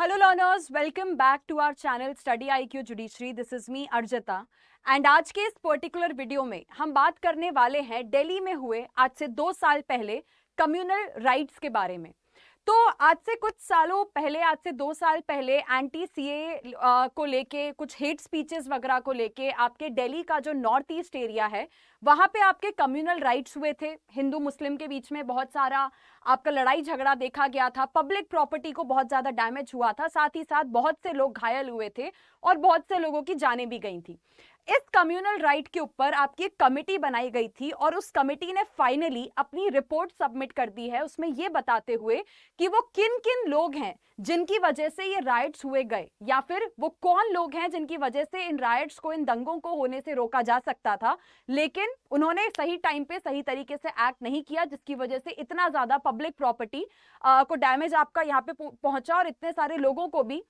Hello learners welcome back to our channel study IQ judiciary this is me Arjita and आज के इस particular video में हम बात करने वाले हैं दिल्ली में हुए आज से दो साल पहले कम्युनल राइट्स के बारे में तो आज से कुछ सालों पहले आज से दो साल पहले एंटी सीए को लेके कुछ हेट स्पीचेस वगैरह को लेके आपके दिल्ली का जो नॉर्थ ईस्ट एरिया है वहाँ पे आपके कम्युनल राइट्स हुए थे हिंदू मुस्लिम के बीच में बहुत सारा आपका लड़ाई झगड़ा देखा गया था पब्लिक प्रॉपर्टी को बहुत ज़्यादा डैमेज हुआ था साथ ही साथ बहुत से लोग घायल हुए थे और बहुत से लोगों की जाने भी गई थी इस कम्युनल राइट के ऊपर आपकी एक कमेटी बनाई गई थी और उस कमेटी ने फाइनली अपनी रिपोर्ट सबमिट कर दी है उसमें ये बताते हुए कि वो किन किन लोग हैं जिनकी वजह से ये राइट्स हुए गए या फिर वो कौन लोग हैं जिनकी वजह से इन राइट्स को इन दंगों को होने से रोका जा सकता था लेकिन उन्होंने सही टाइम पे सही तरीके से एक्ट नहीं किया जिसकी वजह से इतना ज़्यादा पब्लिक प्रॉपर्टी को डैमेज आपका यहाँ पे पहुंचा और इतने सारे लोगों को भी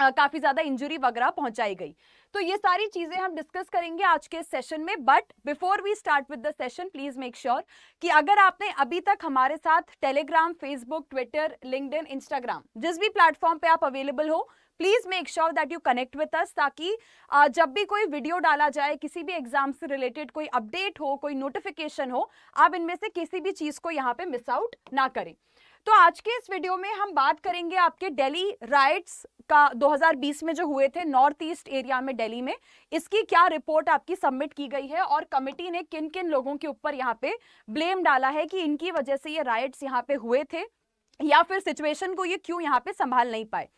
काफ़ी ज़्यादा इंजरी वगैरह पहुंचाई गई तो ये सारी चीज़ें हम डिस्कस करेंगे आज के सेशन में but before we start with the session please make sure कि अगर आपने अभी तक हमारे साथ Telegram Facebook Twitter LinkedIn Instagram जिस भी प्लेटफॉर्म पे आप अवेलेबल हो please make sure that you connect with us ताकि जब भी कोई वीडियो डाला जाए किसी भी एग्जाम से रिलेटेड कोई अपडेट हो कोई नोटिफिकेशन हो आप इनमें से किसी भी चीज़ को यहाँ पे मिस आउट ना करें तो आज के इस वीडियो में हम बात करेंगे आपके दिल्ली राइट्स का 2020 में जो हुए थे नॉर्थ ईस्ट एरिया में दिल्ली में इसकी क्या रिपोर्ट आपकी सबमिट की गई है और कमेटी ने किन किन लोगों के ऊपर यहाँ पे ब्लेम डाला है कि इनकी वजह से ये राइट्स यहाँ पे हुए थे या फिर सिचुएशन को ये क्यों यहाँ पे संभाल नहीं पाए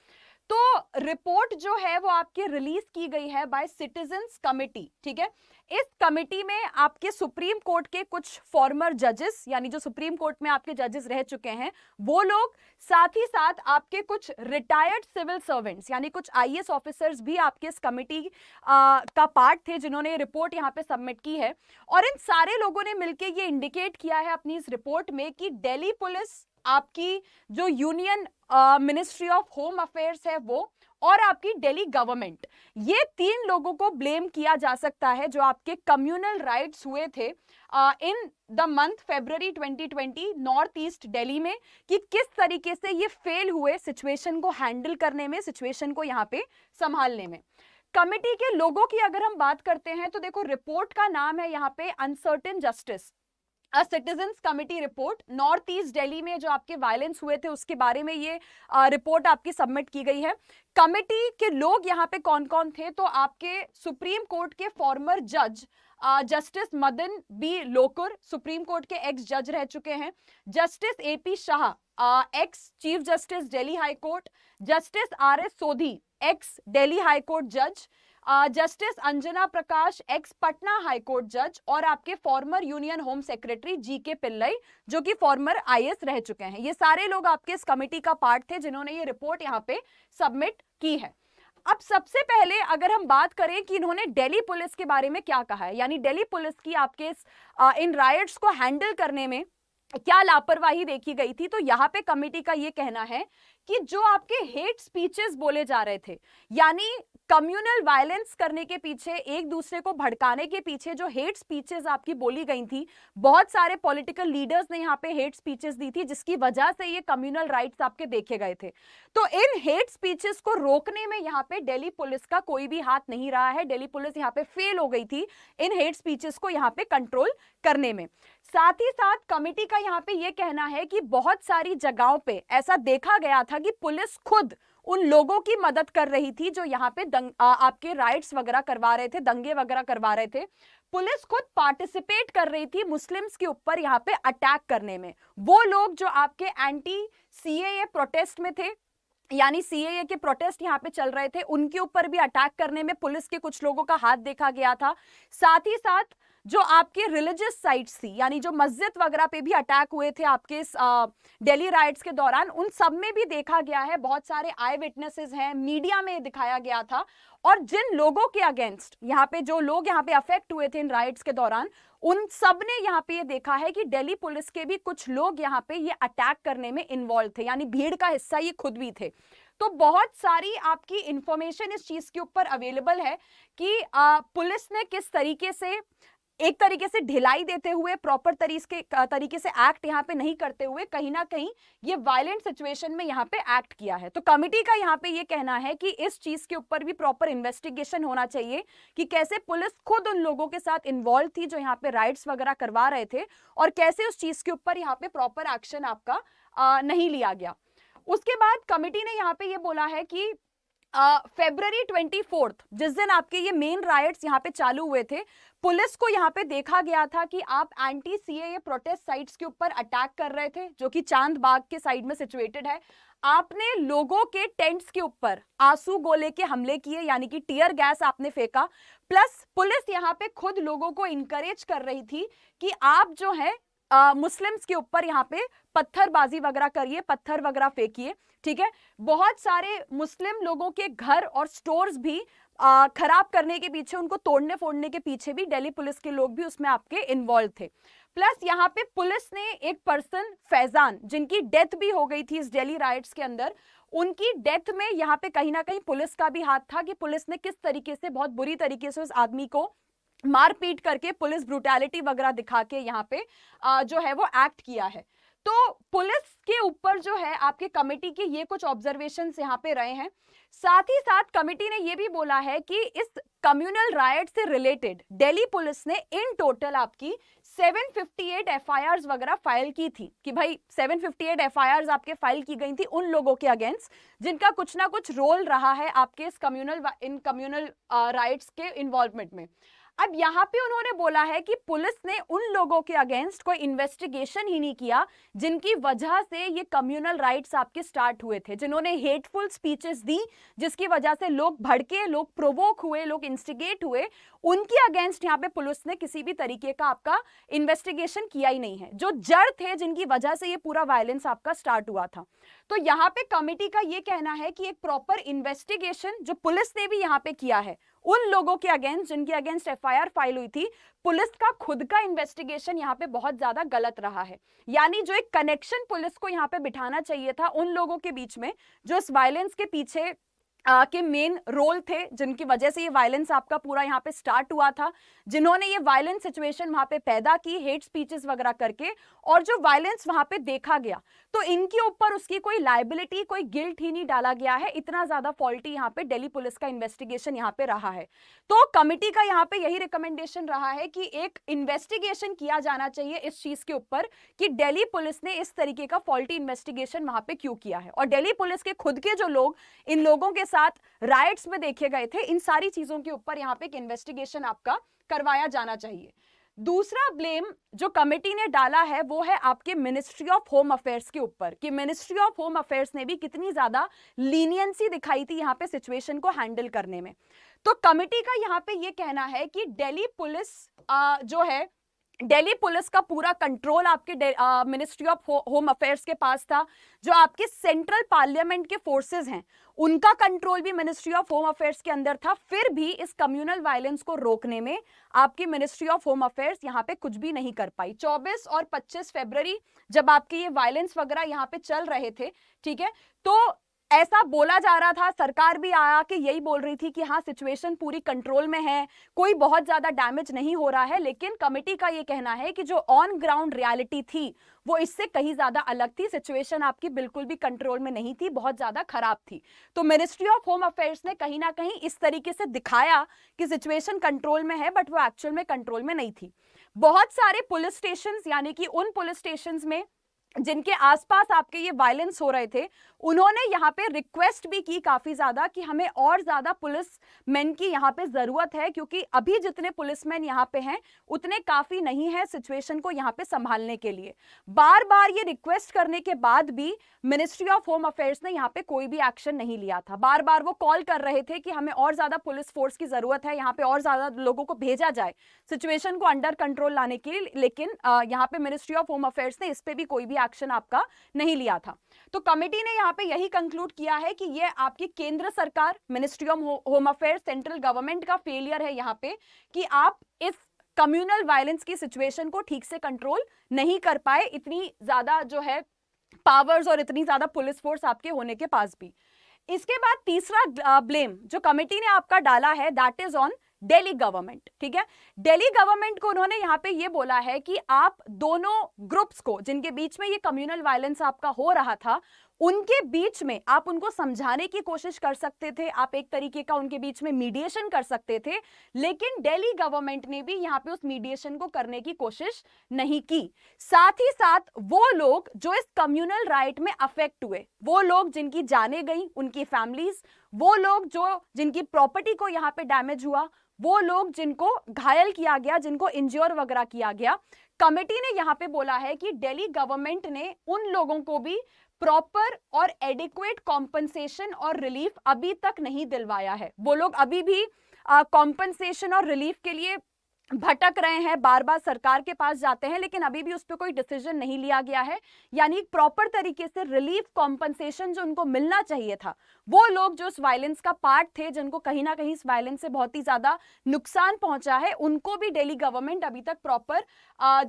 तो रिपोर्ट जो है वो आपकी रिलीज की गई है बाय सिटीजन कमिटी ठीक है इस कमेटी में आपके सुप्रीम कोर्ट के कुछ फॉर्मर जजेस यानी जो सुप्रीम कोर्ट में आपके जजेस रह चुके हैं वो लोग साथ ही साथ आपके कुछ रिटायर्ड सिविल सर्वेंट्स यानी कुछ आईएएस ऑफिसर्स भी आपके इस कमेटी का पार्ट थे जिन्होंने रिपोर्ट यहाँ पे सबमिट की है और इन सारे लोगों ने मिलकर ये इंडिकेट किया है अपनी इस रिपोर्ट में कि डेली पुलिस आपकी जो union ministry of home affairs है वो और आपकी दिल्ली गवर्नमेंट ये तीन लोगों को ब्लेम किया जा सकता है जो आपके कम्युनल राइट्स हुए थे in the month February 2020 north east Delhi में कि किस तरीके से ये फेल हुए सिचुएशन को हैंडल करने में सिचुएशन को यहाँ पे संभालने में कमेटी के लोगों की अगर हम बात करते हैं तो देखो रिपोर्ट का नाम है यहाँ पे uncertain justice citizens committee report north east Delhi में जो आपके वायलेंस हुए थे उसके बारे में ये रिपोर्ट आपकी सबमिट की गई है कमेटी के लोग यहाँ पे कौन कौन थे तो आपके सुप्रीम कोर्ट के फॉर्मर जज justice Madan B Lokur supreme court के एक्स जज रह चुके हैं justice A P Shah ex chief justice daily high court justice R S सोधी एक्स डेली हाई कोर्ट जज जस्टिस अंजना प्रकाश एक्स पटना हाईकोर्ट जज और आपके फॉर्मर यूनियन होम सेक्रेटरी जी के पिल्लई जो कि फॉर्मर आईएएस रह चुके हैं ये सारे लोग आपके इस कमिटी का पार्ट थे जिन्होंने ये रिपोर्ट यहाँ पे सबमिट की है अब सबसे पहले अगर हम बात करें कि इन्होंने दिल्ली पुलिस के बारे में क्या कहा है यानी दिल्ली पुलिस की आपके इस इन रायट्स को हैंडल करने में क्या लापरवाही देखी गई थी तो यहाँ पे कमेटी का ये कहना है कि जो आपके हेट स्पीचेस बोले जा रहे थे यानी कम्युनल वायलेंस करने के पीछे एक दूसरे को भड़काने के पीछे जो हेट स्पीचेस आपकी बोली गई थी बहुत सारे पॉलिटिकल लीडर्स ने यहाँ पे हेट स्पीचेस दी थी जिसकी वजह से ये कम्युनल राइट्स आपके देखे गए थे तो इन हेट स्पीचेस को रोकने में यहाँ पे दिल्ली पुलिस का कोई भी हाथ नहीं रहा है दिल्ली पुलिस यहाँ पे फेल हो गई थी इन हेट स्पीचेस को यहाँ पे कंट्रोल करने में साथ ही साथ कमेटी का यहाँ पे ये कहना है कि बहुत सारी जगहों पे ऐसा देखा गया था कि पुलिस खुद उन लोगों की मदद कर रही थी जो यहाँ पे दंग, आ, आपके राइट्स वगैरह करवा रहे थे दंगे वगैरह करवा रहे थे पुलिस खुद पार्टिसिपेट कर रही थी मुस्लिम्स के ऊपर यहाँ पे अटैक करने में वो लोग जो आपके एंटी सीएए प्रोटेस्ट में थे यानी सीएए के प्रोटेस्ट यहाँ पे चल रहे थे उनके ऊपर भी अटैक करने में पुलिस के कुछ लोगों का हाथ देखा गया था साथ ही साथ जो आपके रिलीजियस साइट्स थी यानी जो मस्जिद वगैरह पे भी अटैक हुए थे आपके डेली राइट्स के दौरान उन सब में भी देखा गया है बहुत सारे आई विटनेसेस हैं मीडिया में दिखाया गया था और जिन लोगों के अगेंस्ट यहाँ पे जो लोग यहाँ पे अफेक्ट हुए थे इन राइट्स के दौरान उन सब ने यहाँ पे ये देखा है कि दिल्ली पुलिस के भी कुछ लोग यहाँ पे ये अटैक करने में इन्वॉल्व थे यानी भीड़ का हिस्सा ये खुद भी थे तो बहुत सारी आपकी इंफॉर्मेशन इस चीज़ के ऊपर अवेलेबल है कि आ, पुलिस ने किस तरीके से एक तरीके से ढिलाई देते हुए प्रॉपर तरीके तरीके से एक्ट यहाँ पे नहीं करते हुए कहीं ना कहीं ये वायलेंट सिचुएशन में यहाँ पे एक्ट किया है तो कमिटी का यहाँ पे ये कहना है कि इस चीज के ऊपर भी प्रॉपर इन्वेस्टिगेशन होना चाहिए कि कैसे पुलिस खुद उन लोगों के साथ इन्वॉल्व थी जो यहाँ पे राइड्स वगैरह करवा रहे थे और कैसे उस चीज के ऊपर यहाँ पे प्रॉपर एक्शन आपका आ, नहीं लिया गया उसके बाद कमिटी ने यहाँ पे ये बोला है कि फेब्रवरी ट्वेंटी फोर्थ जिस दिन आपके ये मेन राइट्स यहाँ पे चालू हुए थे पुलिस को यहाँ पे देखा गया था कि आप एंटी सीए प्रोटेस्ट साइट्स के ऊपर अटैक कर रहे थे जो कि चांद बाग के साइड में सिचुएटेड है आपने लोगों के टेंट्स के ऊपर आंसू गोले के हमले किए यानी कि टीयर गैस आपने फेंका प्लस पुलिस यहाँ पे खुद लोगों को इनकरेज कर रही थी कि आप जो है मुस्लिम्स के ऊपर यहाँ पे पत्थरबाजी वगैरह करिए पत्थर वगैरह फेंकिए ठीक है बहुत सारे मुस्लिम लोगों के घर और स्टोर्स भी खराब करने के पीछे उनको तोड़ने फोड़ने के पीछे भी दिल्ली पुलिस के लोग भी उसमें आपके इन्वॉल्व थे प्लस यहाँ पे पुलिस ने एक पर्सन फैजान जिनकी डेथ भी हो गई थी इस दिल्ली राइट्स के अंदर उनकी डेथ में यहाँ पे कहीं ना कहीं पुलिस का भी हाथ था कि पुलिस ने किस तरीके से बहुत बुरी तरीके से उस आदमी को मारपीट करके पुलिस ब्रुटैलिटी वगैरह दिखा के यहाँ पे जो है वो एक्ट किया है तो पुलिस के ऊपर जो है आपके कमेटी के ये कुछ ऑब्जर्वेशन यहाँ पे रहे हैं साथ ही साथ कमेटी ने ये भी बोला है कि इस कम्युनल रायट से रिलेटेड दिल्ली पुलिस ने इन टोटल आपकी 758 एफआईआर्स वगैरह फाइल की थी कि भाई 758 एफआईआर्स आपके फाइल की गई थी उन लोगों के अगेंस्ट जिनका कुछ ना कुछ रोल रहा है आपके इस कम्युनल इन कम्युनल राइट्स के इन्वॉल्वमेंट में अब यहाँ पे उन्होंने बोला है कि पुलिस ने उन लोगों के अगेंस्ट कोई इन्वेस्टिगेशन ही नहीं किया जिनकी वजह से ये कम्युनल राइट्स आपके स्टार्ट हुए थे जिन्होंने हेटफुल स्पीचेस दी जिसकी वजह से लोग भड़के लोग प्रोवोक हुए लोग इंस्टिगेट हुए उनके अगेंस्ट यहाँ पे पुलिस ने किसी भी तरीके का आपका इन्वेस्टिगेशन किया ही नहीं है जो जड़ थे जिनकी वजह से ये पूरा वायलेंस आपका स्टार्ट हुआ था तो यहाँ पे कमेटी का ये कहना है कि एक प्रॉपर इन्वेस्टिगेशन जो पुलिस ने भी यहाँ पे किया है उन लोगों के अगेंस्ट जिनके अगेंस्ट एफआईआर फाइल हुई थी पुलिस का खुद का इन्वेस्टिगेशन यहाँ पे बहुत ज्यादा गलत रहा है यानी जो एक कनेक्शन पुलिस को यहाँ पे बिठाना चाहिए था उन लोगों के बीच में जो इस वायलेंस के पीछे के मेन रोल थे जिनकी वजह से ये वायलेंस आपका पूरा यहाँ पे स्टार्ट हुआ था जिन्होंने ये वायलेंस सिचुएशन वहां पे पैदा की हेट स्पीचेस वगैरह करके और जो वायलेंस वहां पे देखा गया तो इनके ऊपर उसकी कोई लाइबिलिटी कोई गिल्ट ही नहीं डाला गया है इतना ज़्यादा फॉल्टी यहाँ पे डेली पुलिस का इन्वेस्टिगेशन यहाँ पे रहा है तो कमिटी का यहाँ पे यही रिकमेंडेशन रहा है कि एक इन्वेस्टिगेशन किया जाना चाहिए इस चीज़ के ऊपर कि डेली पुलिस ने इस तरीके का फॉल्टी इन्वेस्टिगेशन वहां पर क्यों किया है और डेली पुलिस के खुद के जो लोग इन लोगों के साथ साथ राइट्स में देखे गए थे इन सारी चीजों के ऊपर यहाँ पे एक इन्वेस्टिगेशन आपका करवाया जाना चाहिए दूसरा ब्लेम जो कमेटी ने डाला है वो है आपके मिनिस्ट्री ऑफ होम अफेयर्स के ऊपर कि मिनिस्ट्री ऑफ होम अफेयर्स ने भी कितनी ज़्यादा लीनियंसी दिखाई थी यहाँ पे सिचुएशन को हैंडल करने में तो कमेटी का यहाँ पे ये कहना है कि दिल्ली पुलिस आ, जो है दिल्ली पुलिस का पूरा कंट्रोल आपके मिनिस्ट्री ऑफ होम अफेयर्स के पास था जो आपके सेंट्रल पार्लियामेंट के फोर्सेस हैं उनका कंट्रोल भी मिनिस्ट्री ऑफ होम अफेयर्स के अंदर था फिर भी इस कम्युनल वायलेंस को रोकने में आपकी मिनिस्ट्री ऑफ होम अफेयर्स यहाँ पे कुछ भी नहीं कर पाई 24 और 25 फरवरी जब आपके ये वायलेंस वगैरह यहाँ पे चल रहे थे ठीक है तो ऐसा बोला जा रहा था सरकार भी आया कि यही बोल रही थी कि हाँ सिचुएशन पूरी कंट्रोल में है कोई बहुत ज़्यादा डैमेज नहीं हो रहा है लेकिन कमेटी का ये कहना है कि जो ऑन ग्राउंड रियलिटी थी वो इससे कहीं ज़्यादा अलग थी सिचुएशन आपकी बिल्कुल भी कंट्रोल में नहीं थी बहुत ज़्यादा ख़राब थी तो मिनिस्ट्री ऑफ होम अफेयर्स ने कहीं ना कहीं इस तरीके से दिखाया कि सिचुएशन कंट्रोल में है बट वो एक्चुअल में कंट्रोल में नहीं थी बहुत सारे पुलिस स्टेशन यानी कि उन पुलिस स्टेशन में जिनके आसपास आपके ये वायलेंस हो रहे थे उन्होंने यहाँ पे रिक्वेस्ट भी की काफ़ी ज़्यादा कि हमें और ज़्यादा पुलिस मैन की यहाँ पे ज़रूरत है क्योंकि अभी जितने पुलिस मैन यहाँ पे हैं उतने काफ़ी नहीं है सिचुएशन को यहाँ पे संभालने के लिए बार बार ये रिक्वेस्ट करने के बाद भी मिनिस्ट्री ऑफ होम अफेयर्स ने यहाँ पे कोई भी एक्शन नहीं लिया था बार बार वो कॉल कर रहे थे कि हमें और ज़्यादा पुलिस फोर्स की ज़रूरत है यहाँ पे और ज़्यादा लोगों को भेजा जाए सिचुएशन को अंडर कंट्रोल लाने के लिए लेकिन यहाँ पे मिनिस्ट्री ऑफ होम अफेयर्स ने इस पर भी कोई भी कोई एक्शन आपका नहीं लिया था तो कमेटी ने यहाँ पे यही कंक्लूड किया है कि ये आपकी केंद्र सरकार ministry of home affair central government का फेलियर है यहाँ पे कि आप इस कम्युनल वायलेंस की सिचुएशन को ठीक से कंट्रोल नहीं कर पाए इतनी ज़्यादा जो है पावर्स और इतनी ज़्यादा पुलिस फोर्स आपके होने के पास भी इसके बाद तीसरा ब्लेम जो कमेटी ने आपका डाला है that is on Delhi government ठीक है दिल्ली गवर्नमेंट को उन्होंने यहां पे ये बोला है कि आप दोनों ग्रुप्स को जिनके बीच में ये कम्युनल वायलेंस आपका हो रहा था उनके बीच में आप उनको समझाने की कोशिश कर सकते थे आप एक तरीके का उनके बीच में मीडिएशन कर सकते थे लेकिन दिल्ली गवर्नमेंट ने भी यहां पे उस मीडिएशन को करने की कोशिश नहीं की साथ ही साथ वो लोग जो इस कम्युनल राइट में अफेक्ट हुए वो लोग जिनकी जाने गई उनकी फैमिलीज वो लोग जो जिनकी प्रॉपर्टी को यहाँ पे डैमेज हुआ वो लोग जिनको घायल किया गया जिनको इंज्योर वगैरह किया गया कमेटी ने यहाँ पे बोला है कि दिल्ली गवर्नमेंट ने उन लोगों को भी प्रॉपर और एडिक्वेट कॉम्पनसेशन और रिलीफ अभी तक नहीं दिलवाया है वो लोग अभी भी कॉम्पनसेशन और रिलीफ के लिए भटक रहे हैं बार बार सरकार के पास जाते हैं लेकिन अभी भी उस पर कोई डिसीजन नहीं लिया गया है यानी एक प्रॉपर तरीके से रिलीफ कॉम्पनसेशन जो उनको मिलना चाहिए था वो लोग जो इस वायलेंस का पार्ट थे जिनको कहीं ना कहीं इस वायलेंस से बहुत ही ज़्यादा नुकसान पहुंचा है उनको भी डेली गवर्नमेंट अभी तक प्रॉपर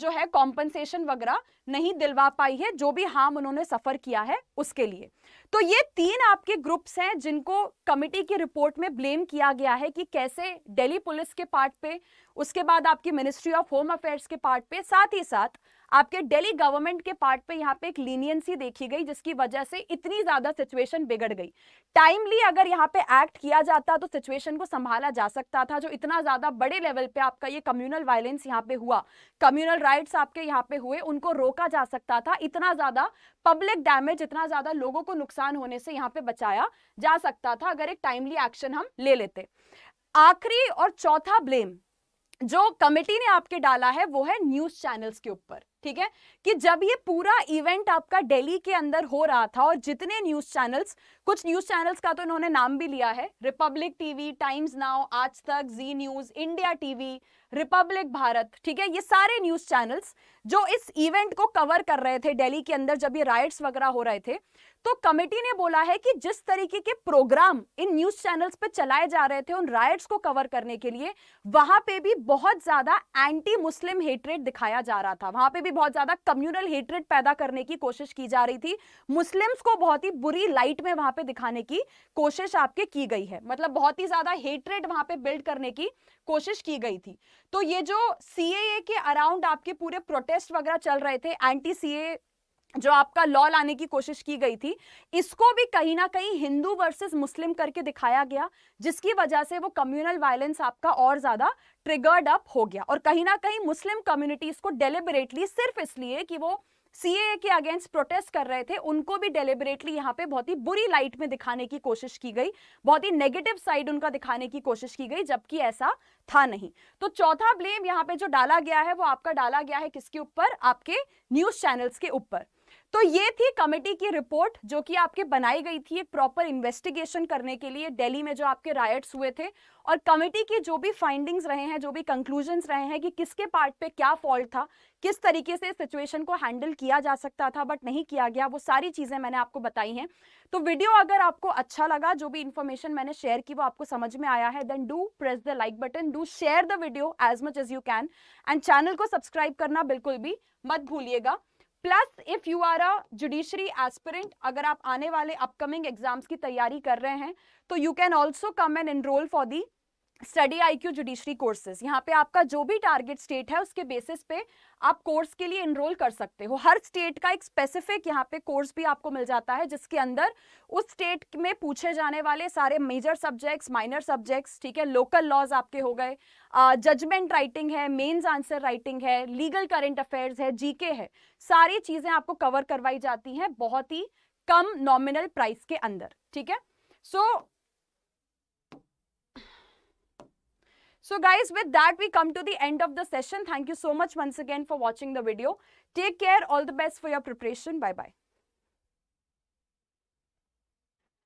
जो है कॉम्पनसेशन वगैरह नहीं दिलवा पाई है जो भी हार्म उन्होंने सफ़र किया है उसके लिए तो ये तीन आपके ग्रुप्स हैं जिनको कमिटी की रिपोर्ट में ब्लेम किया गया है कि कैसे दिल्ली पुलिस के पार्ट पे उसके बाद आपकी मिनिस्ट्री ऑफ होम अफेयर्स के पार्ट पे साथ ही साथ आपके डेली गवर्नमेंट के पार्ट पे यहाँ पे एक लीनियंसी देखी गई जिसकी वजह से इतनी ज्यादा सिचुएशन बिगड़ गई टाइमली अगर यहाँ पे एक्ट किया जाता तो सिचुएशन को संभाला जा सकता था जो इतना ज्यादा बड़े लेवल पे आपका ये कम्युनल वायलेंस यहाँ पे हुआ कम्युनल राइट्स आपके यहाँ पे हुए उनको रोका जा सकता था इतना ज्यादा पब्लिक डैमेज इतना ज्यादा लोगों को नुकसान होने से यहाँ पे बचाया जा सकता था अगर एक टाइमली एक्शन हम ले लेते आखिरी और चौथा ब्लेम जो कमेटी ने आपके डाला है वो है न्यूज चैनल्स के ऊपर ठीक है कि जब ये पूरा इवेंट आपका दिल्ली के अंदर हो रहा था और जितने न्यूज चैनल्स कुछ न्यूज चैनल्स का तो इन्होंने नाम भी लिया है Republic TV times Now Aaj Tak Zee news India TV Republic Bharat ठीक है ये सारे न्यूज चैनल्स जो इस इवेंट को कवर कर रहे थे दिल्ली के अंदर जब ये राइट्स वगैरह हो रहे थे तो कमेटी ने बोला है कि जिस तरीके के प्रोग्राम इन न्यूज चैनल्स पे चलाए जा रहे थे उन राइट्स को कवर करने के लिए वहां पे भी बहुत ज्यादा एंटी मुस्लिम हेटरेट दिखाया जा रहा था वहां पे भी बहुत ज्यादा कम्युनल हेटरेट पैदा करने की कोशिश की जा रही थी मुस्लिम्स को बहुत ही बुरी लाइट में वहां पर दिखाने की कोशिश आपके की गई है मतलब बहुत ही ज्यादा हेटरेट वहां पर बिल्ड करने की कोशिश की गई थी तो ये जो सी के अराउंड आपके पूरे प्रोटेक्ट प्रोटेस्ट वगैरह चल रहे थे एंटी सी जो आपका लॉ लाने की कोशिश की गई थी इसको भी कहीं ना कहीं हिंदू वर्सेस मुस्लिम करके दिखाया गया जिसकी वजह से वो कम्युनल वायलेंस आपका और ज़्यादा ट्रिगर्ड अप हो गया और कहीं ना कहीं मुस्लिम कम्युनिटीज़ को डेलिबरेटली सिर्फ इसलिए कि वो सीएए के अगेंस्ट प्रोटेस्ट कर रहे थे उनको भी डेलिबरेटली यहाँ पे बहुत ही बुरी लाइट में दिखाने की कोशिश की गई बहुत ही नेगेटिव साइड उनका दिखाने की कोशिश की गई जबकि ऐसा था नहीं तो चौथा ब्लेम यहाँ पे जो डाला गया है वो आपका डाला गया है किसके ऊपर आपके न्यूज चैनल्स के ऊपर तो ये थी कमेटी की रिपोर्ट जो कि आपके बनाई गई थी एक प्रॉपर इन्वेस्टिगेशन करने के लिए दिल्ली में जो आपके रायट्स हुए थे और कमेटी की जो भी फाइंडिंग्स रहे हैं जो भी कंक्लूजन्स रहे हैं कि किसके पार्ट पे क्या फॉल्ट था किस तरीके से सिचुएशन को हैंडल किया जा सकता था बट नहीं किया गया वो सारी चीज़ें मैंने आपको बताई हैं तो वीडियो अगर आपको अच्छा लगा जो भी इन्फॉर्मेशन मैंने शेयर की वो आपको समझ में आया है then do press the like button do share the video as much as you can and channel को सब्सक्राइब करना बिल्कुल भी मत भूलिएगा plus if you are a judiciary aspirant अगर आप आने वाले अपकमिंग एग्जाम्स की तैयारी कर रहे हैं तो you can also come and enrol for the study I Q judiciary courses यहाँ पे आपका जो भी टारगेट स्टेट है उसके बेसिस पे आप कोर्स के लिए इनरोल कर सकते हो हर स्टेट का एक स्पेसिफिक यहाँ पे कोर्स भी आपको मिल जाता है जिसके अंदर उस स्टेट में पूछे जाने वाले सारे मेजर सब्जेक्ट्स माइनर सब्जेक्ट्स ठीक है लोकल लॉज आपके हो गए जजमेंट राइटिंग है मेन्स आंसर राइटिंग है लीगल करेंट अफेयर्स है जीके है सारी चीज़ें आपको कवर करवाई जाती हैं बहुत ही कम नॉमिनल प्राइस के अंदर ठीक है सो so, So guys, with that, we come to the end of the session. Thank you so much once again for watching the video. Take care. All the best for your preparation. Bye-bye.